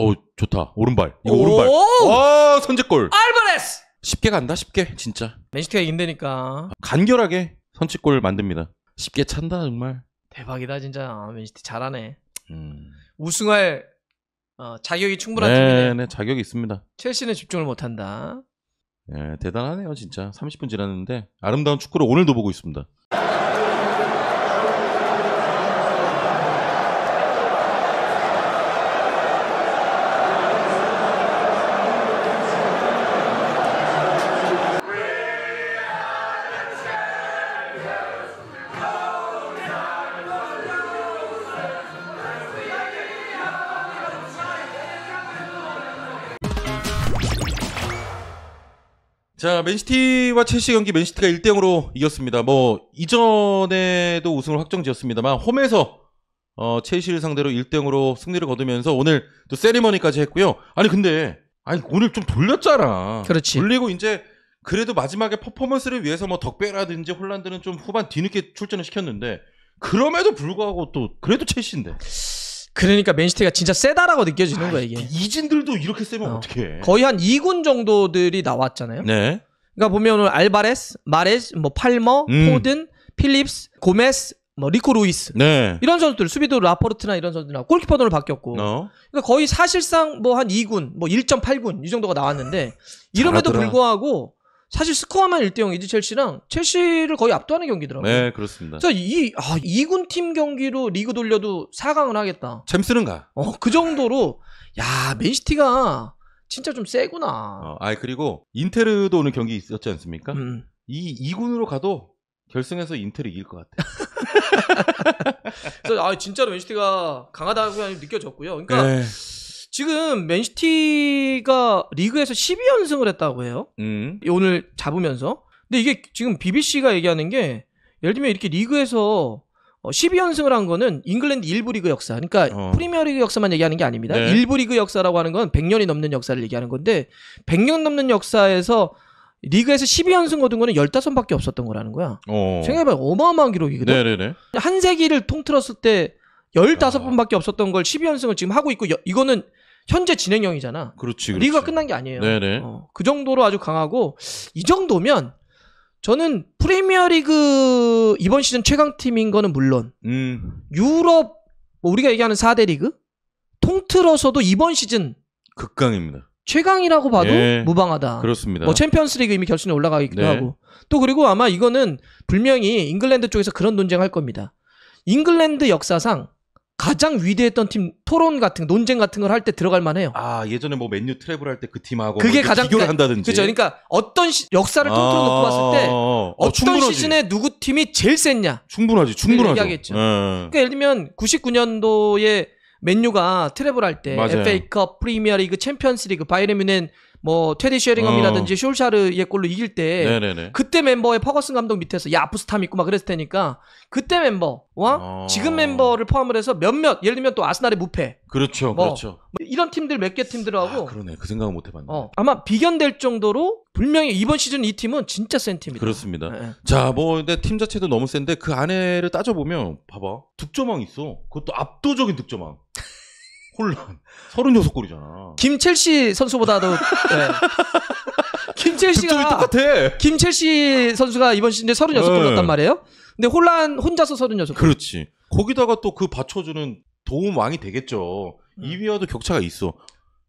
어 좋다 오른발 이거 오! 오른발 와 아, 선제골 알바레스 쉽게 간다 쉽게 진짜 맨시티가 이긴다니까 간결하게 선취골 만듭니다 쉽게 찬다 정말 대박이다 진짜 아, 맨시티 잘하네 음. 우승할 어, 자격이 충분한 네, 팀이네 네 자격이 있습니다 첼시는 집중을 못한다 네 대단하네요 진짜 30분 지났는데 아름다운 축구를 오늘도 보고 있습니다 자, 맨시티와 첼시 경기 맨시티가 1대 0으로 이겼습니다. 뭐 이전에도 우승을 확정 지었습니다만 홈에서 어, 첼시를 상대로 1대 0으로 승리를 거두면서 오늘 또 세리머니까지 했고요. 아니 근데 아니 오늘 좀 돌렸잖아. 그렇지. 돌리고 이제 그래도 마지막에 퍼포먼스를 위해서 뭐 덕배라든지 홀란드는 좀 후반 뒤늦게 출전을 시켰는데 그럼에도 불구하고 또 그래도 첼시인데. 그러니까 맨시티가 진짜 세다라고 느껴지는 아, 거야 이게. 이진들도 이렇게 세면 어. 떻게 거의 한 2군 정도들이 나왔잖아요. 네. 그러니까 보면 오늘 알바레스, 마레스, 뭐 팔머, 음. 포든, 필립스, 고메스, 뭐 리코 루이스 네. 이런 선수들 수비도 라포르트나 이런 선수들 골키퍼도 로 바뀌었고 어. 그러니까 거의 사실상 뭐 한 2군 뭐 1.8군 뭐 이 정도가 나왔는데 이름에도 불구하고 사실 스코어만 1대 0이지 첼시랑 첼시를 거의 압도하는 경기더라고요. 네, 그렇습니다. 그이 아, 2군 팀 경기로 리그 돌려도 4강을 하겠다. 챔스는 가. 어, 그 정도로 야, 맨시티가 진짜 좀 세구나. 어, 아, 그리고 인테르도 오늘 경기 있었지 않습니까? 음. 음. 이 2군으로 가도 결승에서 인텔이 이길 것같아 그래서 아 진짜로 맨시티가 강하다고 느껴졌고요. 그러니까 네. 지금 맨시티가 리그에서 12연승을 했다고 해요. 음. 오늘 잡으면서. 근데 이게 지금 BBC가 얘기하는 게 예를 들면 이렇게 리그에서 12연승을 어, 한 거는 잉글랜드 일부 리그 역사. 그러니까 어. 프리미어 리그 역사만 얘기하는 게 아닙니다. 네. 1부 리그 역사라고 하는 건 100년이 넘는 역사를 얘기하는 건데 100년 넘는 역사에서 리그에서 12연승 얻은 거는 15밖에 없었던 거라는 거야. 어. 생각해봐요. 어마어마한 기록이거든. 네네네. 한 세기를 통틀었을 때 15번밖에 아. 없었던 걸 12연승을 지금 하고 있고 여, 이거는 현재 진행형이잖아. 그렇지, 그렇지. 리그가 끝난 게 아니에요. 네네. 어, 그 정도로 아주 강하고 이 정도면 저는 프리미어리그 이번 시즌 최강 팀인 거는 물론 음. 유럽 뭐 우리가 얘기하는 4대 리그 통틀어서도 이번 시즌 극강입니다. 최강이라고 봐도 예. 무방하다. 그렇습니다. 뭐 챔피언스리그 이미 결승에 올라가 있기도 네. 하고 또 그리고 아마 이거는 불명이 잉글랜드 쪽에서 그런 논쟁할 겁니다. 잉글랜드 역사상 가장 위대했던 팀 토론 같은 논쟁 같은 걸 할 때 들어갈 만해요. 아 예전에 뭐 맨유 트래블 할 때 그 팀하고 그게 뭐 가장 비교를 그 한다든지 그렇죠. 그러니까 어떤 시, 역사를 아, 통틀어 놓고 봤을 때 어, 어, 어. 어 떤 충분하지. 시즌에 누구 팀이 제일 셌냐 충분하지 그 충분하죠. 얘기하겠죠. 네. 그러니까 예를 들면 99년도에 맨유가 트래블 할 때 FA컵, 프리미어리그, 챔피언스리그, 바이에른 뮌헨 뭐테디 쉐링엄이라든지 어. 쇼샤르의 골로 이길 때 네네네. 그때 멤버의 퍼거슨 감독 밑에서 야프스탐 있고 막 그랬을 테니까 그때 멤버와 어. 아. 지금 멤버를 포함을 해서 몇몇 예를 들면 또 아스날의 무패 그렇죠 뭐, 그렇죠 뭐 이런 팀들 몇 개 팀들하고 아, 그러네 그 생각은 못 해봤네 어, 아마 비견될 정도로 분명히 이번 시즌 이 팀은 진짜 센 팀이다 그렇습니다 네. 예, 예. 자뭐 근데 팀 자체도 너무 센데 그 안에를 따져보면 봐봐 득점왕 있어 그것도 압도적인 득점왕 홀란 36골이잖아. 김첼시 선수보다도 네. 김첼시가 똑같아. 김첼시 선수가 이번 시즌에 36골 넣었단 말이에요. 근데 홀란 혼자서 36골. 그렇지. 거기다가 또 그 받쳐주는 도움 왕이 되겠죠. 음. 2위와도 격차가 있어.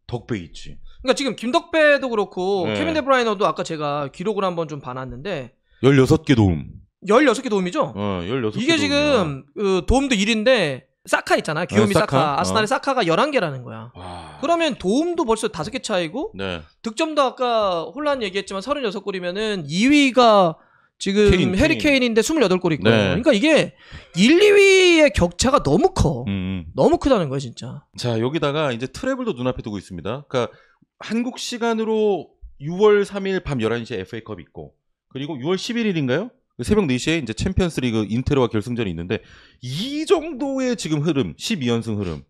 덕배 있지. 그러니까 지금 김덕배도 그렇고 네. 케빈 데브라이너도 아까 제가 기록을 한번 좀 봐놨는데 16개 도움. 16개 도움이죠? 어, 16개 이게 도움이야. 지금 그 도움도 1인데 사카 있잖아. 네, 귀요미 네, 사카. 사카. 아스날의 어. 사카가 11개라는 거야. 와. 그러면 도움도 벌써 5개 차이고 네. 득점도 아까 혼란 얘기했지만 36골이면은 2위가 지금 케인, 해리 케인인데 2 8골이 있거든. 네. 그러니까 이게 1, 2위의 격차가 너무 커. 음, 음. 너무 크다는 거야, 진짜. 자, 여기다가 이제 트래블도 눈앞에 두고 있습니다. 그러니까 한국 시간으로 6월 3일 밤 11시에 FA컵 있고 그리고 6월 11일인가요? 그 새벽 4시에 이제 챔피언스 리그 인테르와 결승전이 있는데 이 정도의 지금 흐름, 12연승 흐름,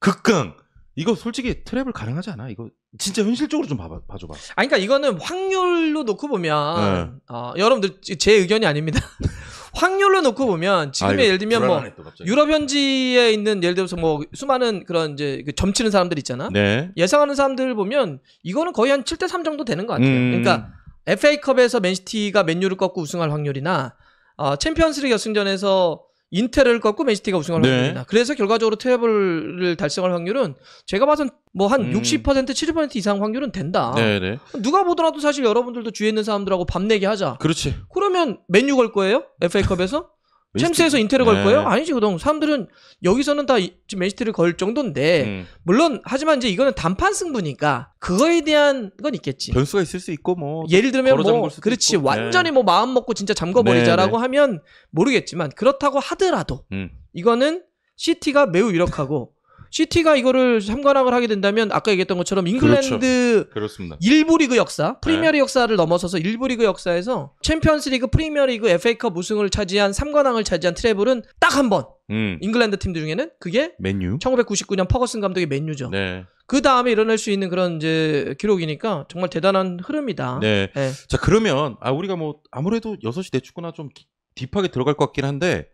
극강 이거 솔직히 트랩을 가능하지 않아? 이거 진짜 현실적으로 좀 봐봐, 봐줘봐. 아, 그러니까 이거는 확률로 놓고 보면, 네. 어, 여러분들 제 의견이 아닙니다. 확률로 놓고 보면 지금의 아, 예를 들면 뭐 유럽 현지에 있는 예를 들어서 뭐 수많은 그런 이제 그 점치는 사람들 있잖아. 네. 예상하는 사람들 보면 이거는 거의 한 7대 3 정도 되는 것 같아요. 음... 그러니까 FA컵에서 맨시티가 맨유를 꺾고 우승할 확률이나 어, 챔피언스리그 결승전에서 인텔을 꺾고 맨시티가 우승할 네. 확률이나 그래서 결과적으로 트래블을 달성할 확률은 제가 봐선 뭐한 음. 60% 70% 이상 확률은 된다. 네네. 네. 누가 보더라도 사실 여러분들도 주위에 있는 사람들하고 밤 내기 하자. 그렇지. 그러면 맨유 걸 거예요? FA컵에서? 챔스에서 인테를 네. 걸 거예요? 아니지 그동 사람들은 여기서는 다지 맨시티를 걸 정도인데 음. 물론 하지만 이제 이거는 단판 승부니까 그거에 대한 건 있겠지. 변수가 있을 수 있고 뭐 예를 들면 뭐 그렇지 있고. 완전히 네. 뭐 마음 먹고 진짜 잠궈 버리자라고 네, 네. 하면 모르겠지만 그렇다고 하더라도 음. 이거는 시티가 매우 유력하고 시티가 이거를 삼관왕을 하게 된다면 아까 얘기했던 것처럼 잉글랜드 그렇죠. 일부 리그 역사, 프리미어리그 네. 역사를 넘어서서 일부 리그 역사에서 챔피언스리그, 프리미어리그, FA컵 우승을 차지한 삼관왕을 차지한 트래블은 딱 한 번. 음. 잉글랜드 팀들 중에는 그게 맨유. 1999년 퍼거슨 감독의 맨유죠. 네. 그 다음에 일어날 수 있는 그런 이제 기록이니까 정말 대단한 흐름이다. 네. 네. 자 그러면 아 우리가 뭐 아무래도 6시 대 축구나 좀 딥하게 들어갈 것 같긴 한데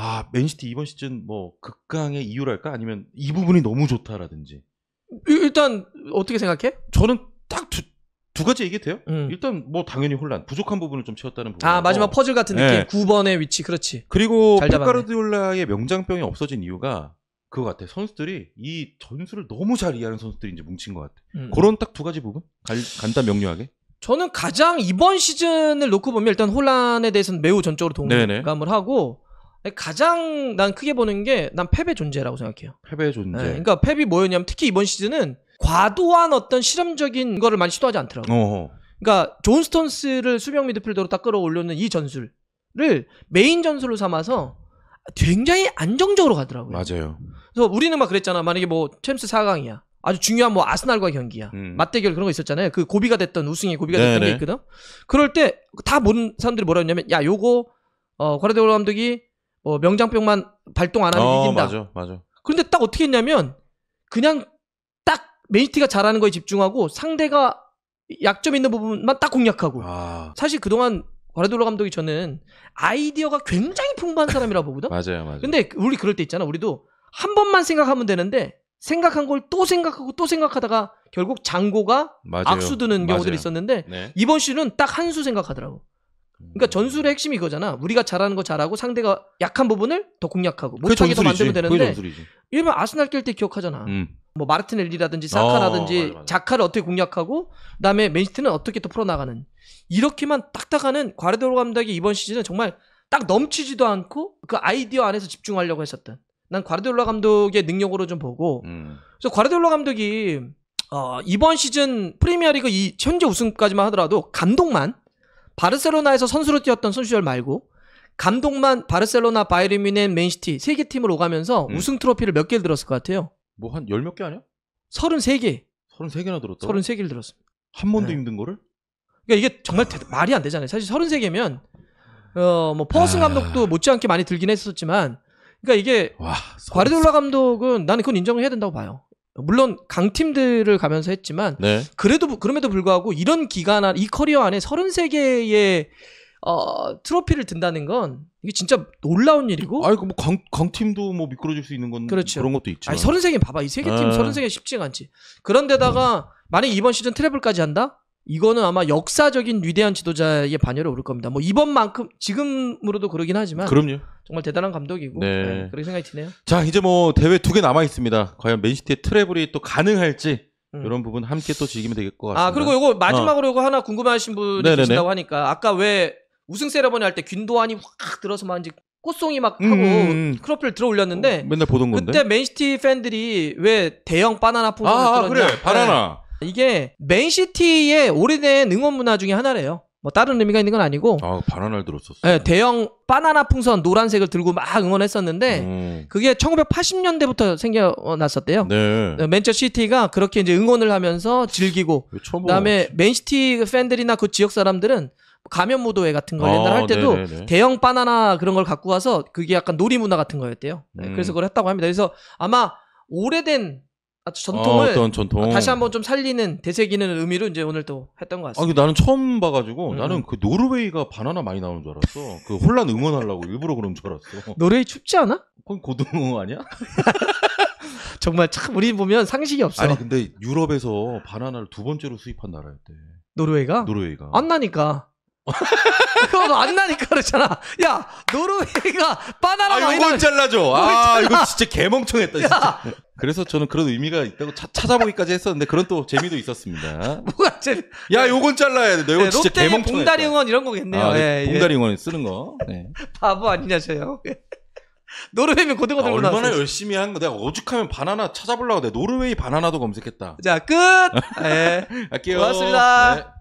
아 맨시티 이번 시즌 뭐 극강의 이유랄까 아니면 이 부분이 너무 좋다라든지 일단 어떻게 생각해? 저는 딱 두 두 가지 얘기 돼요? 음. 일단 뭐 당연히 혼란 부족한 부분을 좀 채웠다는 부분 아 마지막 퍼즐 같은 네. 느낌 9번의 위치 그렇지 그리고 페카르디올라의 명장병이 없어진 이유가 그거 같아 선수들이 이 전술을 너무 잘 이해하는 선수들이 이제 뭉친 것 같아 음. 그런 딱 두 가지 부분 갈, 간단 명료하게 저는 가장 이번 시즌을 놓고 보면 일단 혼란에 대해서는 매우 전적으로 동감을 하고 가장 난 크게 보는 게 난 패배 존재라고 생각해요. 펩의 존재. 네, 그러니까 패이 뭐였냐면 특히 이번 시즌은 과도한 어떤 실험적인 거를 많이 시도하지 않더라고요. 어허. 그러니까 존 스톤스를 수명 미드필더로 딱 끌어올려는 이 전술을 메인 전술로 삼아서 굉장히 안정적으로 가더라고요. 맞아요. 그래서 우리는 막 그랬잖아. 만약에 뭐 챔스 4강이야. 아주 중요한 뭐 아스날과 경기야. 음. 맞대결 그런 거 있었잖아요. 그 고비가 됐던 우승이 고비가 네네. 됐던 게 있거든. 그럴 때 다 모든 사람들이 뭐라 했냐면 야 요거 어과르데올 감독이 어, 명장병만 발동 안 하면 어, 이긴다. 맞아, 맞아. 그런데 딱 어떻게 했냐면 그냥 딱 메이티가 잘하는 거에 집중하고 상대가 약점 있는 부분만 딱 공략하고. 아. 사실 그동안 과레돌로 감독이 저는 아이디어가 굉장히 풍부한 사람이라 보거든. 맞아요, 맞아요. 근데 우리 그럴 때 있잖아. 우리도 한 번만 생각하면 되는데 생각한 걸 또 생각하고 또 생각하다가 결국 장고가 맞아요. 악수 드는 경우들이 맞아요. 있었는데 네. 이번 시즌은 딱 한 수 생각하더라고. 그러니까 전술의 핵심이 그거잖아 우리가 잘하는 거 잘하고 상대가 약한 부분을 더 공략하고 못하게 더 만들면 되는데 일반 아스날 깰 때 기억하잖아. 음. 뭐 마르틴엘리라든지 어, 사카라든지 어, 맞아, 맞아. 자카를 어떻게 공략하고 그다음에 맨시티는 어떻게 또 풀어나가는 이렇게만 딱딱하는 과르데로 감독이 이번 시즌은 정말 딱 넘치지도 않고 그 아이디어 안에서 집중하려고 했었던 난 과르데올라 감독의 능력으로 좀 보고 음. 그래서 과르데올라 감독이 어, 이번 시즌 프리미어리그 이 현재 우승까지만 하더라도 감독만 바르셀로나에서 선수로 뛰었던 손수절 말고 감독만 바르셀로나, 바이에미뮌 맨시티 세 개 팀을 오가면서 음. 우승 트로피를 몇개를 들었을 것 같아요? 뭐 한 열 몇 개 아니야? 33개. 33개나 들었다. 33개를 들었습니다. 한 번도 네. 힘든 거를? 그러니까 이게 정말 대, 말이 안 되잖아요. 사실 33개면 어뭐 퍼슨 아. 감독도 못지않게 많이 들긴 했었지만 그러니까 이게 과르돌라 감독은 나는 그건 인정을 해야 된다고 봐요. 물론 강팀들을 가면서 했지만 네. 그래도 그럼에도 불구하고 이런 기간 안, 이 커리어 안에 33개의 어, 트로피를 든다는 건 이게 진짜 놀라운 일이고. 아이고뭐 그 강, 강팀도 뭐 미끄러질 수 있는 건 그렇죠. 그런 것도 있지. 아니 33개 봐봐. 이 세개팀 33개 쉽지가 않지. 그런데다가 음. 만약 이번 시즌 트래블까지 한다? 이거는 아마 역사적인 위대한 지도자의 반열에 오를 겁니다. 뭐 이번만큼 지금으로도 그러긴 하지만 그럼요. 정말 대단한 감독이고 네. 네, 그런 생각이 드네요. 자 이제 뭐 대회 두 개 남아 있습니다. 과연 맨시티의 트래블이 또 가능할지 음. 이런 부분 함께 또 즐기면 되겠 것 아, 같습니다. 아 그리고 이거 마지막으로 어. 이거 하나 궁금해하신 분이 네네네. 계신다고 하니까 아까 왜 우승 세레머니 할 때 균도안이 확 들어서 만 꽃송이 막 하고 음, 크로플 음. 들어 올렸는데 어, 맨날 보던 건데 그때 맨시티 팬들이 왜 대형 바나나 포즈를 아, 아, 그래 바나나 네. 이게 맨시티의 오래된 응원 문화 중에 하나래요. 뭐 다른 의미가 있는 건 아니고. 아, 바나나를 들었었어. 네, 대형 바나나 풍선 노란색을 들고 막 응원했었는데 음. 그게 1980년대부터 생겨났었대요. 네. 네 맨처 시티가 그렇게 이제 응원을 하면서 즐기고 그다음에 맨시티 팬들이나 그 지역 사람들은 가면 무도회 같은 걸 아, 옛날 할 때도 네네네. 네, 네. 대형 바나나 그런 걸 갖고 와서 그게 약간 놀이 문화 같은 거였대요. 음. 그래서 그걸 했다고 합니다. 그래서 아마 오래된 아 전통을 아, 어떤 전통. 아, 다시 한번 좀 살리는 되새기는 의미로 이제 오늘 또 했던 것 같습니다. 아, 나는 처음 봐가지고 음. 나는 그 노르웨이가 바나나 많이 나오는 줄 알았어. 그 혼란 응원하려고 일부러 그런 줄 알았어. 노르웨이 춥지 않아? 그건 고등어 아니야? 정말 참 우리 보면 상식이 없어. 아니 근데 유럽에서 바나나를 두 번째로 수입한 나라였대. 노르웨이가? 노르웨이가. 안 나니까. 그거 안 나니까 그렇잖아. 야, 노르웨이가 바나나 아, 많이 나. 이건 잘라줘. 아, 이거 진짜 개멍청했다 진짜. 야, 그래서 저는 그런 의미가 있다고 차, 찾아보기까지 했었는데 그런 또 재미도 있었습니다. 뭐가 재미? 야, 요건 잘라야 돼. 너 이거 네, 진짜 롯데 개멍청. 봉다리 응원 이런 거겠네요. 아, 네, 예. 예. 봉다리 응원 쓰는 거. 네. 바보 아니냐 저요. 예. 노르웨이면 고등어 들고 아, 얼마나 나왔어요. 열심히 한 거. 내가 오죽하면 바나나 찾아보려고 내가 노르웨이 바나나도 검색했다. 자 끝. 네. 갈게요. 고맙습니다. 네.